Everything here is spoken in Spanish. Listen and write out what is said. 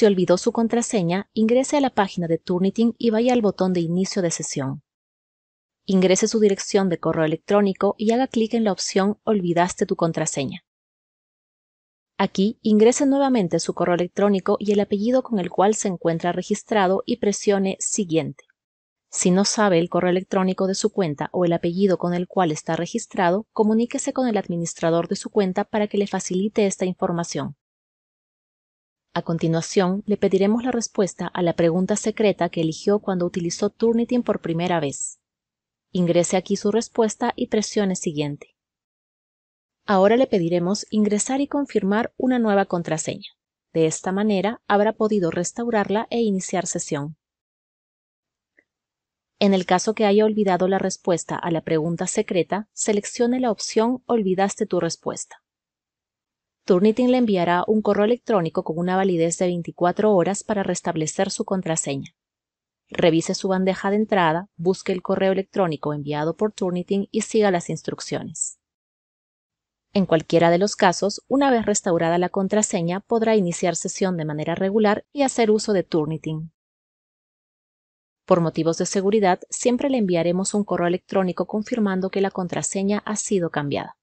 Si olvidó su contraseña, ingrese a la página de Turnitin y vaya al botón de Inicio de sesión. Ingrese su dirección de correo electrónico y haga clic en la opción Olvidaste tu contraseña. Aquí ingrese nuevamente su correo electrónico y el apellido con el cual se encuentra registrado y presione Siguiente. Si no sabe el correo electrónico de su cuenta o el apellido con el cual está registrado, comuníquese con el administrador de su cuenta para que le facilite esta información. A continuación, le pediremos la respuesta a la pregunta secreta que eligió cuando utilizó Turnitin por primera vez. Ingrese aquí su respuesta y presione Siguiente. Ahora le pediremos ingresar y confirmar una nueva contraseña. De esta manera, habrá podido restaurarla e iniciar sesión. En el caso que haya olvidado la respuesta a la pregunta secreta, seleccione la opción Olvidaste tu respuesta. Turnitin le enviará un correo electrónico con una validez de 24 horas para restablecer su contraseña. Revise su bandeja de entrada, busque el correo electrónico enviado por Turnitin y siga las instrucciones. En cualquiera de los casos, una vez restaurada la contraseña, podrá iniciar sesión de manera regular y hacer uso de Turnitin. Por motivos de seguridad, siempre le enviaremos un correo electrónico confirmando que la contraseña ha sido cambiada.